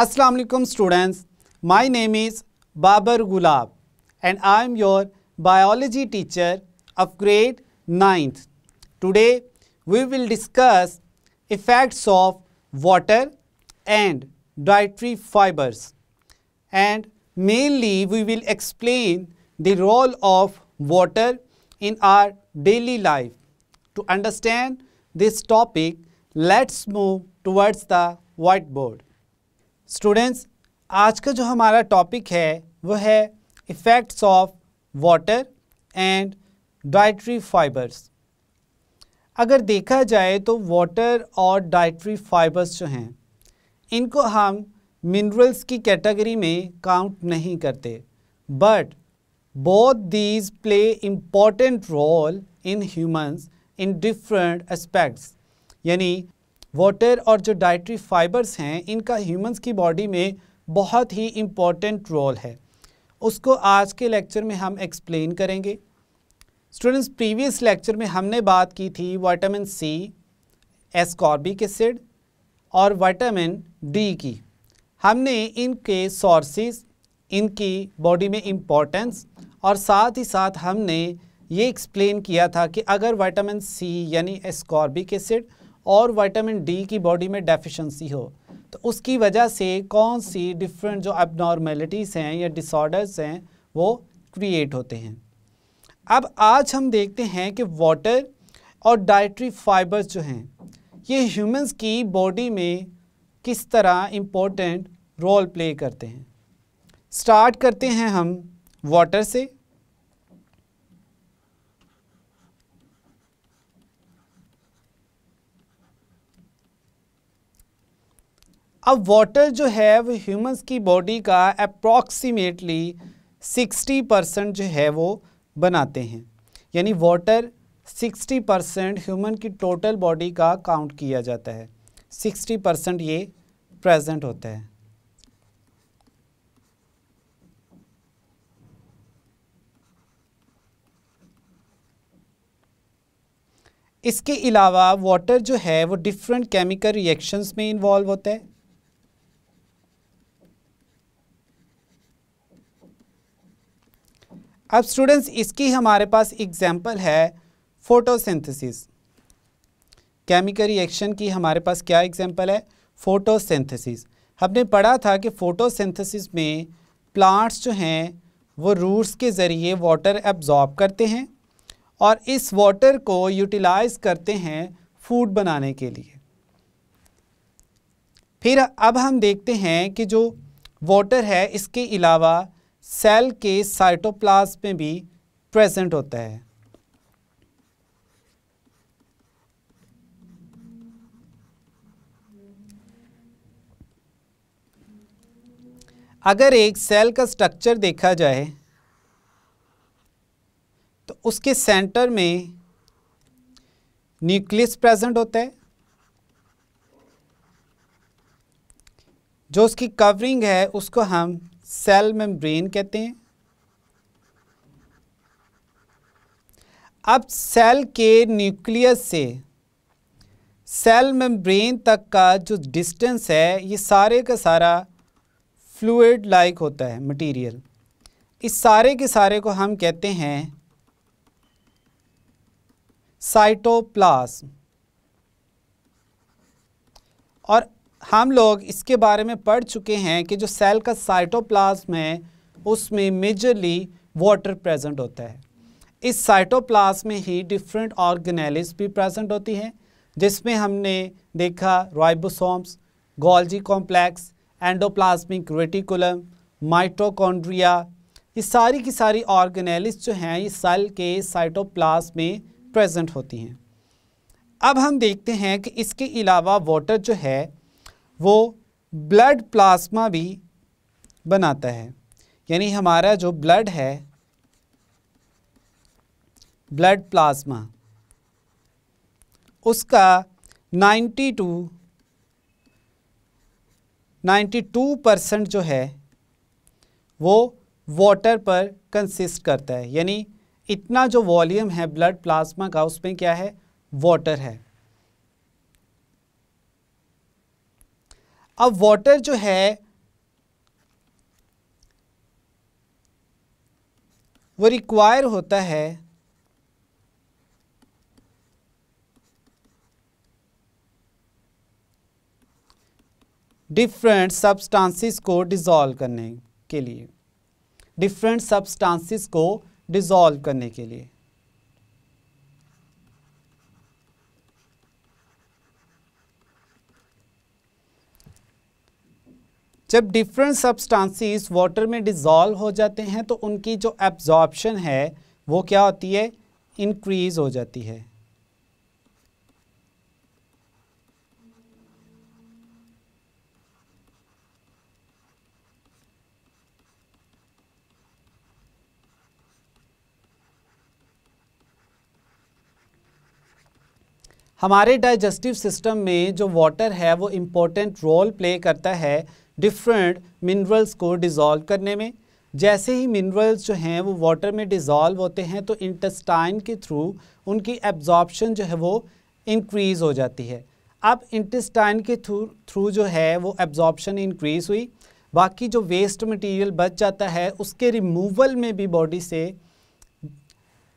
Assalamualaikum students. My name is Babar Gulab, and I am your biology teacher of grade 9th. Today we will discuss effects of water and dietary fibers and mainly we will explain the role of water in our daily life. To understand this topic, let's move towards the whiteboard. Students आज का जो हमारा topic है वो है effects of water and dietary fibers अगर देखा जाए तो वाटर और डाइट्री फाइबर्स जो हैं इनको हम मिनरल्स की कैटेगरी में काउंट नहीं करते but both these play important role in humans in different aspects यानी वाटर और जो डाइट्री फाइबर्स हैं इनका ह्यूमंस की बॉडी में बहुत ही इम्पॉर्टेंट रोल है उसको आज के लेक्चर में हम एक्सप्लेन करेंगे स्टूडेंट्स प्रीवियस लेक्चर में हमने बात की थी वाइटामिन सी एस्कॉर्बिक एसिड और वाइटामिन डी की हमने इनके सोर्सेस इनकी बॉडी में इम्पोर्टेंस और साथ ही साथ हमने ये एक्सप्लेन किया था कि अगर वाइटामिन सी यानी एस्कॉर्बिक एसिड और वाइटामिन डी की बॉडी में डेफिशिएंसी हो तो उसकी वजह से कौन सी डिफरेंट जो एबनॉर्मेलिटीज़ हैं या डिसऑर्डर्स हैं वो क्रिएट होते हैं अब आज हम देखते हैं कि वाटर और डाइट्री फाइबर्स जो हैं ये ह्यूमंस की बॉडी में किस तरह इम्पोर्टेंट रोल प्ले करते हैं स्टार्ट करते हैं हम वाटर से अब वाटर जो है वो ह्यूमंस की बॉडी का अप्रॉक्सीमेटली 60 परसेंट जो है वो बनाते हैं यानी वाटर 60 परसेंट ह्यूमन की टोटल बॉडी का काउंट किया जाता है 60 परसेंट ये प्रेजेंट होता है इसके अलावा वाटर जो है वो डिफरेंट केमिकल रिएक्शंस में इन्वॉल्व होता है अब स्टूडेंट्स इसकी हमारे पास एग्जाम्पल है फोटोसिंथेसिस केमिकल रिएक्शन की हमारे पास क्या एग्जाम्पल है फोटोसिंथेसिस हमने पढ़ा था कि फोटोसिंथेसिस में प्लांट्स जो हैं वो रूट्स के ज़रिए वाटर एब्जॉर्ब करते हैं और इस वाटर को यूटिलाइज़ करते हैं फूड बनाने के लिए फिर अब हम देखते हैं कि जो वाटर है इसके अलावा सेल के साइटोप्लाज्म में भी प्रेजेंट होता है अगर एक सेल का स्ट्रक्चर देखा जाए तो उसके सेंटर में न्यूक्लियस प्रेजेंट होता है जो उसकी कवरिंग है उसको हम सेल मेम्ब्रेन कहते हैं अब सेल के न्यूक्लियस से सेल मेम्ब्रेन तक का जो डिस्टेंस है ये सारे का सारा फ्लूड लाइक होता है मटेरियल इस सारे के सारे को हम कहते हैं साइटोप्लाज्म और हम लोग इसके बारे में पढ़ चुके हैं कि जो सेल का साइटोप्लाज्म है उसमें मेजरली वाटर प्रेजेंट होता है इस साइटोप्लाज्म में ही डिफरेंट ऑर्गेनेलिस भी प्रेजेंट होती हैं जिसमें हमने देखा ribosomes Golgi complex endoplasmic reticulum mitochondria ये सारी की सारी ऑर्गेनेलिस जो हैं ये सेल के साइटोप्लाज्म में प्रेजेंट होती हैं अब हम देखते हैं कि इसके अलावा वाटर जो है वो ब्लड प्लाज्मा भी बनाता है यानी हमारा जो ब्लड है ब्लड प्लाज्मा उसका 92 92 परसेंट जो है वो वाटर पर कंसिस्ट करता है यानी इतना जो वॉल्यूम है ब्लड प्लाज्मा का उसमें क्या है वाटर है अब वाटर जो है वो रिक्वायर होता है डिफरेंट सब्सटांसिस को डिज़ोल्व करने के लिए डिफरेंट सब्सटांसिस को डिज़ोल्व करने के लिए जब डिफरेंट सब्सटांसिस वाटर में डिजॉल्व हो जाते हैं तो उनकी जो एब्जॉर्बशन है वो क्या होती है इंक्रीज हो जाती है हमारे डाइजेस्टिव सिस्टम में जो वाटर है वो इम्पोर्टेंट रोल प्ले करता है डिफरेंट मिनरल्स को डिज़ोल्व करने में जैसे ही मिनरल्स जो हैं वो वाटर में डिज़ोल्व होते हैं तो इंटेस्टाइन के थ्रू उनकी एब्जॉर्बशन जो है वो इंक्रीज़ हो जाती है अब इंटेस्टाइन के थ्रू थ्रू जो है वो एब्जॉर्प्शन इंक्रीज़ हुई बाकी जो वेस्ट मटेरियल बच जाता है उसके रिमूवल में भी बॉडी से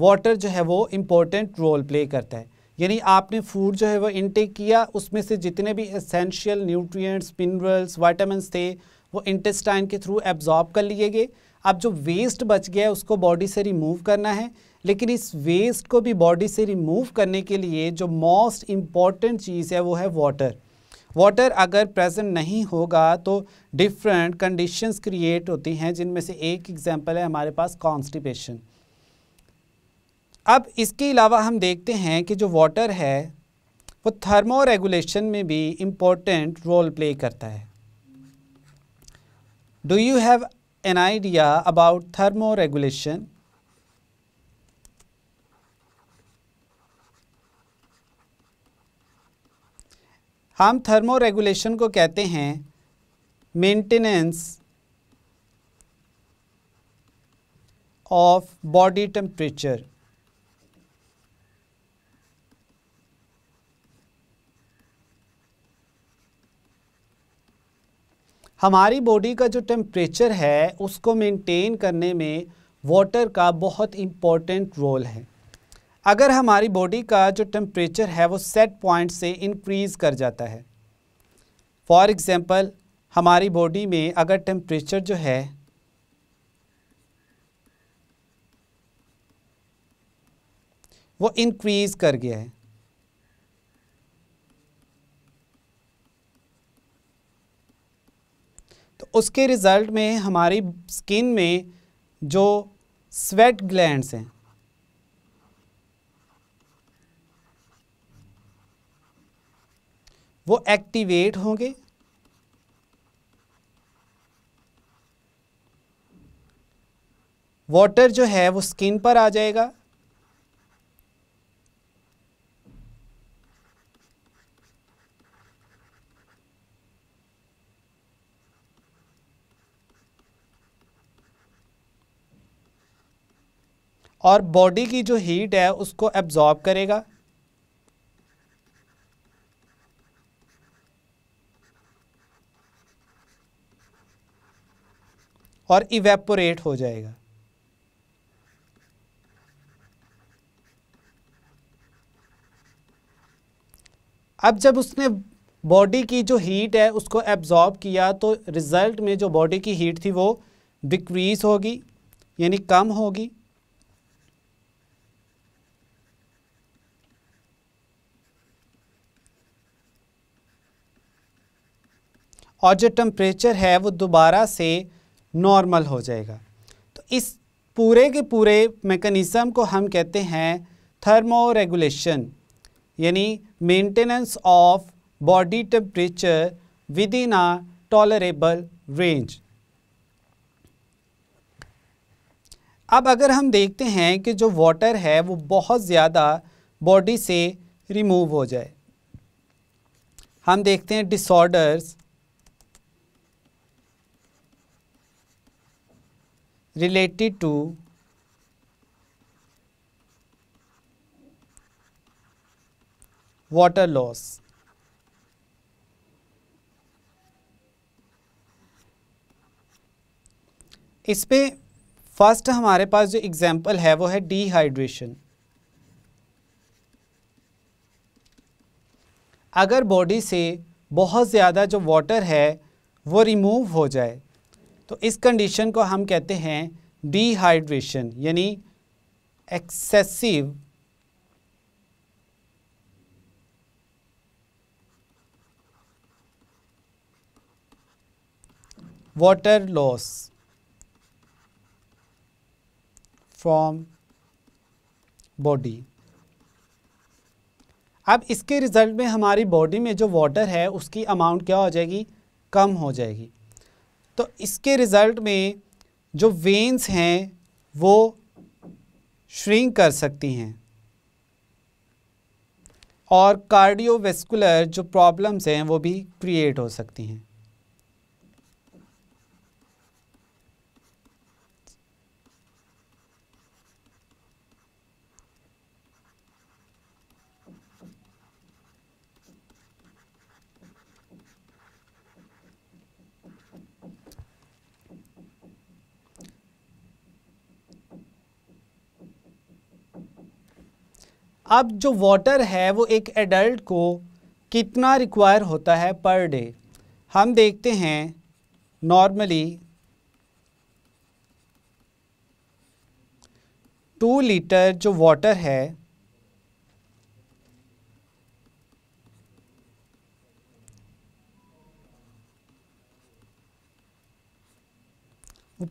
वाटर जो है वो इम्पोर्टेंट रोल प्ले करता है यानी आपने फूड जो है वो इनटेक किया उसमें से जितने भी एसेंशियल न्यूट्रिएंट्स मिनरल्स वाइटामस थे वो इंटेस्टाइन के थ्रू एब्जॉर्ब कर लिए गए अब जो वेस्ट बच गया है उसको बॉडी से रिमूव करना है लेकिन इस वेस्ट को भी बॉडी से रिमूव करने के लिए जो मोस्ट इम्पॉर्टेंट चीज़ है वो है वाटर वाटर अगर प्रेजेंट नहीं होगा तो डिफरेंट कंडीशंस क्रिएट होती हैं जिनमें से एक एग्जांपल है हमारे पास कॉन्स्टिपेशन अब इसके अलावा हम देखते हैं कि जो वाटर है वो थर्मो रेगुलेशन में भी इम्पोर्टेंट रोल प्ले करता है do you have an idea about thermoregulation हम थर्मो रेगुलेशन को कहते हैं मेंटेनेंस ऑफ बॉडी टेम्परेचर हमारी बॉडी का जो टेम्परेचर है उसको मेंटेन करने में वाटर का बहुत इम्पॉर्टेंट रोल है अगर हमारी बॉडी का जो टेम्परेचर है वो सेट पॉइंट से इंक्रीज़ कर जाता है फॉर एग्ज़ाम्पल हमारी बॉडी में अगर टेम्परेचर जो है वो इंक्रीज़ कर गया है उसके रिज़ल्ट में हमारी स्किन में जो स्वेट ग्लैंड्स हैं वो एक्टिवेट होंगे वाटर जो है वो स्किन पर आ जाएगा और बॉडी की जो हीट है उसको एब्जॉर्ब करेगा और इवेपोरेट हो जाएगा अब जब उसने बॉडी की जो हीट है उसको एब्जॉर्ब किया तो रिज़ल्ट में जो बॉडी की हीट थी वो डिक्रीज़ होगी यानी कम होगी और जो टम्परेचर है वो दोबारा से नॉर्मल हो जाएगा तो इस पूरे के पूरे मेकनिज़म को हम कहते हैं थर्मो रेगुलेशन यानी maintenance of body temperature within a tolerable range अब अगर हम देखते हैं कि जो वाटर है वो बहुत ज़्यादा बॉडी से रिमूव हो जाए हम देखते हैं disorders related to water loss. इस पे फर्स्ट हमारे पास जो एग्जाम्पल है वो है डिहाइड्रेशन अगर बॉडी से बहुत ज़्यादा जो वाटर है वो रिमूव हो जाए तो इस कंडीशन को हम कहते हैं डिहाइड्रेशन यानी excessive water loss from body अब इसके रिज़ल्ट में हमारी बॉडी में जो वाटर है उसकी अमाउंट क्या हो जाएगी कम हो जाएगी तो इसके रिज़ल्ट में जो वेंस हैं वो श्रिंक कर सकती हैं और कार्डियोवेस्कुलर जो प्रॉब्लम्स हैं वो भी क्रिएट हो सकती हैं अब जो वाटर है वो एक एडल्ट को कितना रिक्वायर होता है पर डे हम देखते हैं नॉर्मली टू लीटर जो वाटर है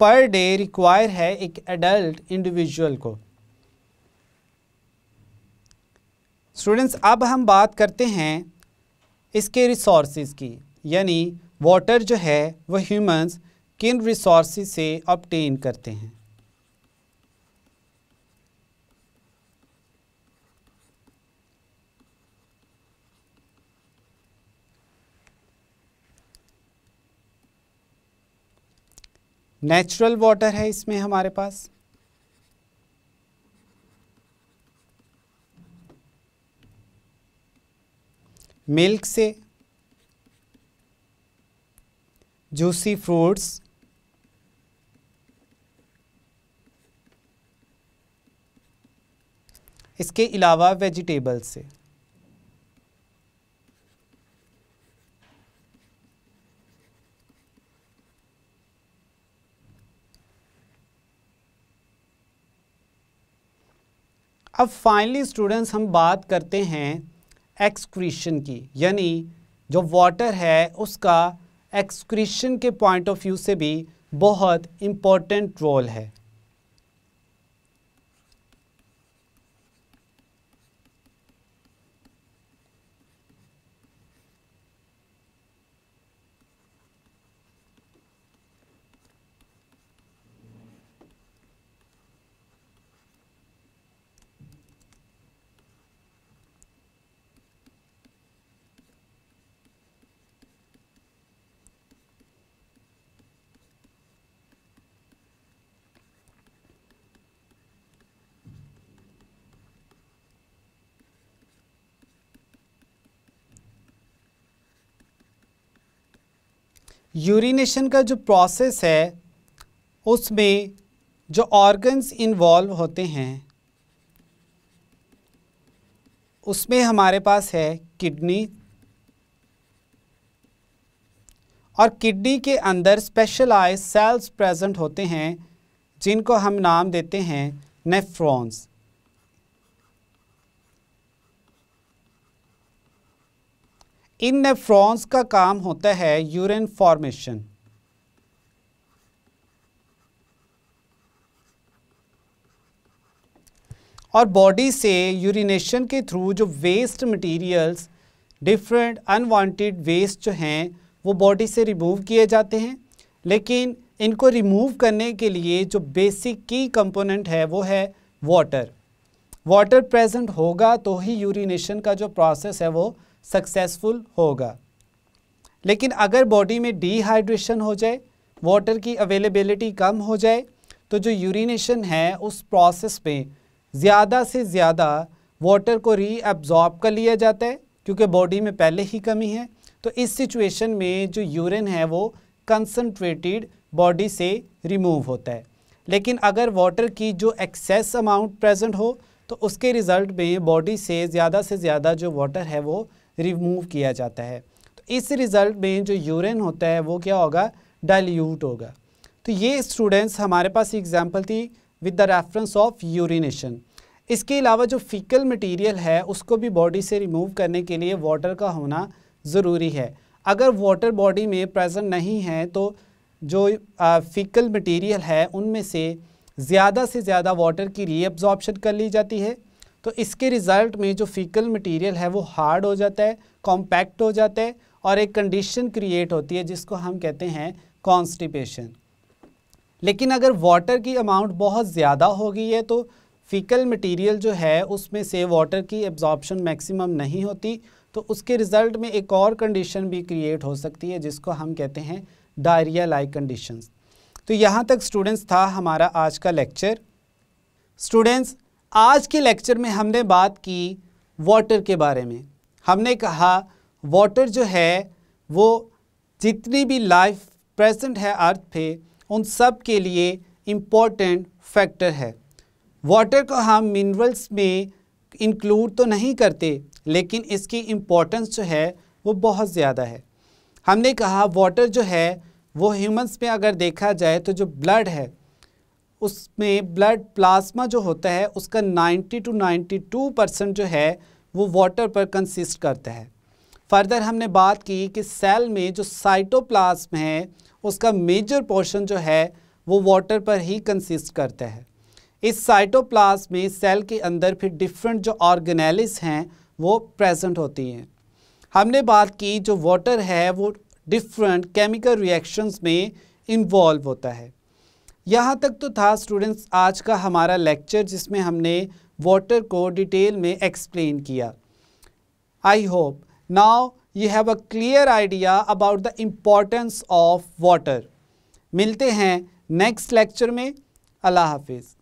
पर डे रिक्वायर है एक एडल्ट इंडिविजुअल को स्टूडेंट्स अब हम बात करते हैं इसके रिसोर्स की यानी वाटर जो है वह ह्यूमंस किन रिसोर्स से ऑप्टेन करते हैं नेचुरल वाटर है इसमें हमारे पास मिल्क से जूसी फ्रूट्स इसके अलावा वेजिटेबल से अब फाइनली स्टूडेंट्स हम बात करते हैं एक्सक्रीशन की यानी जो वाटर है उसका एक्सक्रीशन के पॉइंट ऑफ व्यू से भी बहुत इम्पोर्टेंट रोल है यूरिनेशन का जो प्रोसेस है उसमें जो ऑर्गन्स इन्वॉल्व होते हैं उसमें हमारे पास है किडनी और किडनी के अंदर स्पेशलाइज सेल्स प्रेजेंट होते हैं जिनको हम नाम देते हैं नेफ्रॉन्स इन नेफ्रॉन्स का काम होता है यूरिन फॉर्मेशन और बॉडी से यूरिनेशन के थ्रू जो waste materials different unwanted waste जो हैं वो बॉडी से रिमूव किए जाते हैं लेकिन इनको रिमूव करने के लिए जो बेसिक की कंपोनेंट है वो है वाटर वाटर प्रेजेंट होगा तो ही यूरिनेशन का जो प्रोसेस है वो सक्सेसफुल होगा लेकिन अगर बॉडी में डिहाइड्रेशन हो जाए वाटर की अवेलेबिलिटी कम हो जाए तो जो यूरिनेशन है उस प्रोसेस में ज़्यादा से ज़्यादा वाटर को रीअब्ज़ॉर्ब कर लिया जाता है क्योंकि बॉडी में पहले ही कमी है तो इस सिचुएशन में जो यूरिन है वो कंसनट्रेटेड बॉडी से रिमूव होता है लेकिन अगर वाटर की जो एक्सेस अमाउंट प्रेजेंट हो तो उसके रिज़ल्ट में बॉडी से ज़्यादा से ज़्यादा जो वाटर है वो रिमूव किया जाता है तो इस रिज़ल्ट में जो यूरिन होता है वो क्या होगा डाइल्यूट होगा तो ये स्टूडेंट्स हमारे पास एग्जाम्पल थी with the reference of urination इसके अलावा जो फिकल मटेरियल है उसको भी बॉडी से रिमूव करने के लिए वाटर का होना ज़रूरी है अगर वाटर बॉडी में प्रेजेंट नहीं है तो जो फीकल फिकल मटेरियल है उनमें से ज़्यादा से ज़्यादा वाटर की रीअब्जॉर्प्शन कर ली जाती है तो इसके रिज़ल्ट में जो फीकल मटेरियल है वो हार्ड हो जाता है कॉम्पैक्ट हो जाता है और एक कंडीशन क्रिएट होती है जिसको हम कहते हैं कॉन्स्टिपेशन लेकिन अगर वाटर की अमाउंट बहुत ज़्यादा हो गई है तो फीकल मटेरियल जो है उसमें से वाटर की एब्जॉर्बन मैक्सिमम नहीं होती तो उसके रिज़ल्ट में एक और कंडीशन भी क्रिएट हो सकती है जिसको हम कहते हैं डायरिया लाइक कंडीशंस तो यहाँ तक स्टूडेंट्स था हमारा आज का लेक्चर स्टूडेंट्स आज के लेक्चर में हमने बात की वाटर के बारे में हमने कहा वाटर जो है वो जितनी भी लाइफ प्रेजेंट है अर्थ पे उन सब के लिए इम्पॉर्टेंट फैक्टर है वाटर को हम मिनरल्स में इंक्लूड तो नहीं करते लेकिन इसकी इम्पोर्टेंस जो है वो बहुत ज़्यादा है हमने कहा वाटर जो है वो ह्यूमंस में अगर देखा जाए तो जो ब्लड है उसमें ब्लड प्लाज्मा जो होता है उसका 90 टू 92 परसेंट जो है वो वाटर पर कंसिस्ट करता है फर्दर हमने बात की कि सेल में जो साइटोप्लाज्म है उसका मेजर पोर्शन जो है वो वाटर पर ही कंसिस्ट करता है इस साइटोप्लाज्म में सेल के अंदर फिर डिफरेंट जो ऑर्गेनालिस हैं वो प्रेजेंट होती हैं हमने बात की जो वाटर है वो डिफरेंट केमिकल रिएक्शंस में इन्वॉल्व होता है यहाँ तक तो था स्टूडेंट्स आज का हमारा लेक्चर जिसमें हमने वाटर को डिटेल में एक्सप्लेन किया I hope now you have a clear idea about the importance of water मिलते हैं नेक्स्ट लेक्चर में अल्लाह हाफिज़